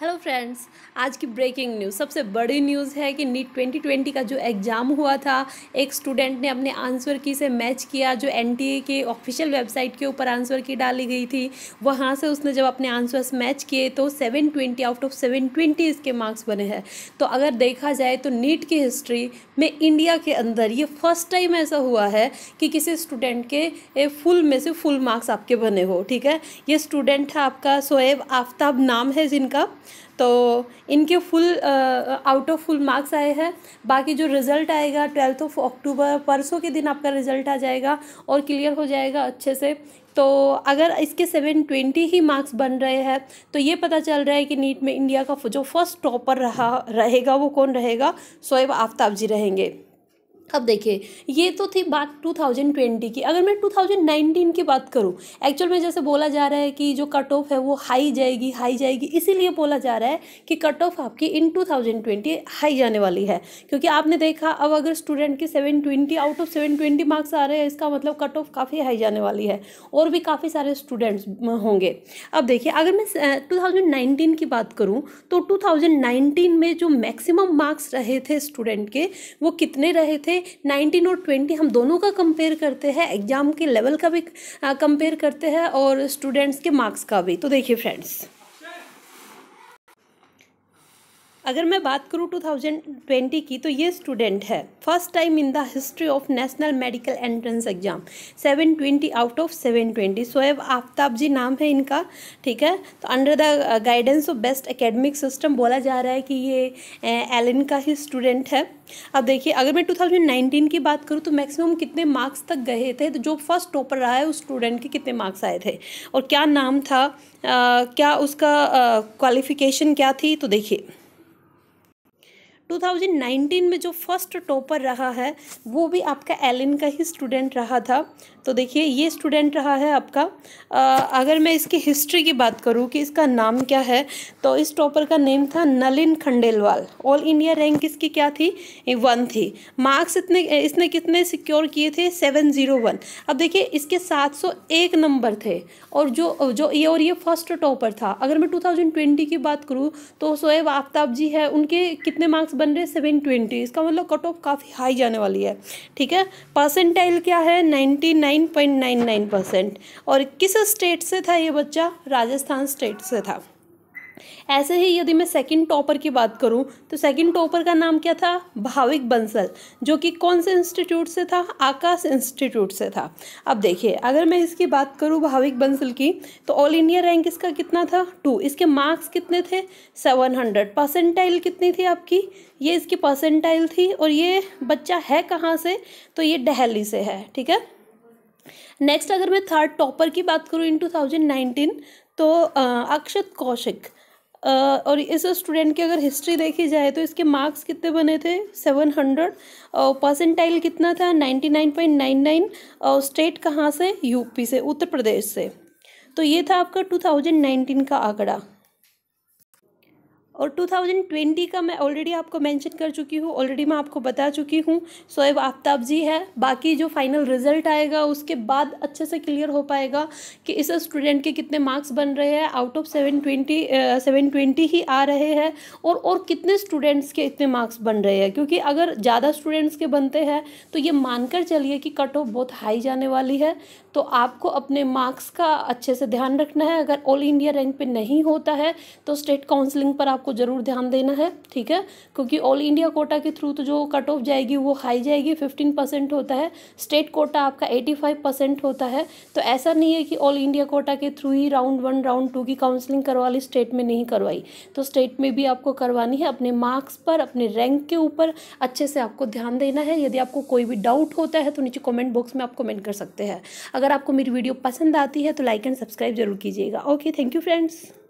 hello friends आज की breaking news सबसे बड़ी न्यूज़ है कि नीट ट्वेंटी ट्वेंटी का जो एग्ज़ाम हुआ था एक स्टूडेंट ने अपने आंसर की से मैच किया जो ए के ऑफिशियल वेबसाइट के ऊपर आंसर की डाली गई थी वहाँ से उसने जब अपने आंसर्स मैच किए तो seven twenty out of seven twenty इसके मार्क्स बने हैं तो अगर देखा जाए तो नीट की हिस्ट्री में इंडिया के अंदर ये फर्स्ट टाइम ऐसा हुआ है कि किसी स्टूडेंट के फुल में से फुल मार्क्स आपके बने हो ठीक है ये स्टूडेंट है आपका सोएब आफ्ताब नाम है जिनका तो इनके full out of full marks आए हैं बाकी जो रिज़ल्ट आएगा ट्वेल्थ ऑफ अक्टूबर परसों के दिन आपका रिज़ल्ट आ जाएगा और क्लियर हो जाएगा अच्छे से तो अगर इसके सेवन ट्वेंटी ही मार्क्स बन रहे हैं तो ये पता चल रहा है कि नीट में इंडिया का जो फर्स्ट टॉपर रहा रहेगा वो कौन रहेगा शोएब आफ्ताब जी रहेंगे अब देखिए ये तो थी बात 2020 की अगर मैं 2019 की बात करूं एक्चुअल में जैसे बोला जा रहा है कि जो कट ऑफ है वो हाई जाएगी हाई जाएगी इसीलिए बोला जा रहा है कि कट ऑफ आपकी इन 2020 हाई जाने वाली है क्योंकि आपने देखा अब अगर स्टूडेंट के 720 आउट ऑफ 720 मार्क्स आ रहे हैं इसका मतलब कट ऑफ काफ़ी हाई जाने वाली है और भी काफ़ी सारे स्टूडेंट्स होंगे अब देखिए अगर मैं टू की बात करूँ तो टू में जो मैक्सिमम मार्क्स रहे थे स्टूडेंट के वो कितने रहे थे नाइनटीन और ट्वेंटी हम दोनों का कंपेयर करते हैं एग्ज़ाम के लेवल का भी कंपेयर करते हैं और स्टूडेंट्स के मार्क्स का भी तो देखिए फ्रेंड्स अगर मैं बात करूँ 2020 की तो ये स्टूडेंट है first time in the history of national medical entrance exam 720 out of 720 Soyeb Aftab ji नाम है इनका ठीक है तो under the guidance of best academic system बोला जा रहा है कि ये एलिन uh, का ही स्टूडेंट है अब देखिए अगर मैं 2019 की बात करूँ तो मैक्सिमम कितने मार्क्स तक गए थे तो जो फर्स्ट टॉपर रहा है उस स्टूडेंट के कितने मार्क्स आए थे और क्या नाम था आ, uh, क्या उसका क्वालिफिकेशन uh, क्या थी तो देखिए 2019 में जो फर्स्ट टॉपर रहा है वो भी आपका एलिन का ही स्टूडेंट रहा था तो देखिए ये स्टूडेंट रहा है आपका आ, अगर मैं इसकी हिस्ट्री की बात करूँ कि इसका नाम क्या है तो इस टॉपर का नेम था Nalin Khandelwal all India rank इसकी क्या थी वन थी मार्क्स इतने इसने कितने सिक्योर किए थे सेवन ज़ीरो वन अब देखिए इसके सात सौ एक नंबर थे और जो जो ये और ये फर्स्ट टॉपर था अगर मैं टू थाउजेंड ट्वेंटी की बात करूँ तो शोएब आफ्ताब जी है उनके कितने मार्क्स बन रहे सेवन ट्वेंटी इसका मतलब कट ऑफ काफ़ी हाई जाने वाली है ठीक है परसेंटाइल क्या है ninety nine point nine nine percent और किस स्टेट से था ये बच्चा राजस्थान स्टेट से था ऐसे ही यदि मैं सेकंड टॉपर की बात करूं तो सेकंड टॉपर का नाम क्या था भाविक बंसल जो कि कौन से इंस्टीट्यूट से था आकाश इंस्टीट्यूट से था अब देखिए अगर मैं इसकी बात करूं भाविक बंसल की तो ऑल इंडिया रैंक इसका कितना था टू इसके मार्क्स कितने थे सेवन हंड्रेड परसेंटाइल कितनी थी आपकी ये इसकी परसेंटाइल थी और ये बच्चा है कहाँ से तो ये डहली से है ठीक है नेक्स्ट अगर मैं थर्ड टॉपर की बात करूँ इन टू तो अक्षत कौशिक और इस स्टूडेंट की अगर हिस्ट्री देखी जाए तो इसके मार्क्स कितने बने थे सेवन हंड्रेड और परसेंटाइल कितना था ninety nine point nine nine और स्टेट कहाँ से यूपी से उत्तर प्रदेश से तो ये था आपका टू थाउजेंड नाइनटीन का आंकड़ा और 2020 का मैं ऑलरेडी आपको मेंशन कर चुकी हूँ ऑलरेडी मैं आपको बता चुकी हूँ सोएब आफ्ताब जी है बाकी जो फाइनल रिजल्ट आएगा उसके बाद अच्छे से क्लियर हो पाएगा कि इस स्टूडेंट के कितने मार्क्स बन रहे हैं out of seven twenty seven twenty ही आ रहे हैं और और कितने स्टूडेंट्स के इतने मार्क्स बन रहे हैं क्योंकि अगर ज़्यादा स्टूडेंट्स के बनते हैं तो ये मानकर चलिए कि कट ऑफ बहुत हाई जाने वाली है तो आपको अपने मार्क्स का अच्छे से ध्यान रखना है अगर ऑल इंडिया रैंक पर नहीं होता है तो स्टेट काउंसिलिंग पर आप आपको ज़रूर ध्यान देना है ठीक है क्योंकि ऑल इंडिया कोटा के थ्रू तो जो कट ऑफ जाएगी वो हाई जाएगी फिफ्टीन परसेंट होता है स्टेट कोटा आपका एटी फाइव परसेंट होता है तो ऐसा नहीं है कि ऑल इंडिया कोटा के थ्रू ही राउंड वन राउंड टू की काउंसलिंग करवा ली स्टेट में नहीं करवाई तो स्टेट में भी आपको करवानी है अपने मार्क्स पर अपने रैंक के ऊपर अच्छे से आपको ध्यान देना है यदि आपको कोई भी डाउट होता है तो नीचे कॉमेंट बॉक्स में आप कमेंट कर सकते हैं अगर आपको मेरी वीडियो पसंद आती है तो लाइक एंड सब्सक्राइब जरूर कीजिएगा ओके थैंक यू फ्रेंड्स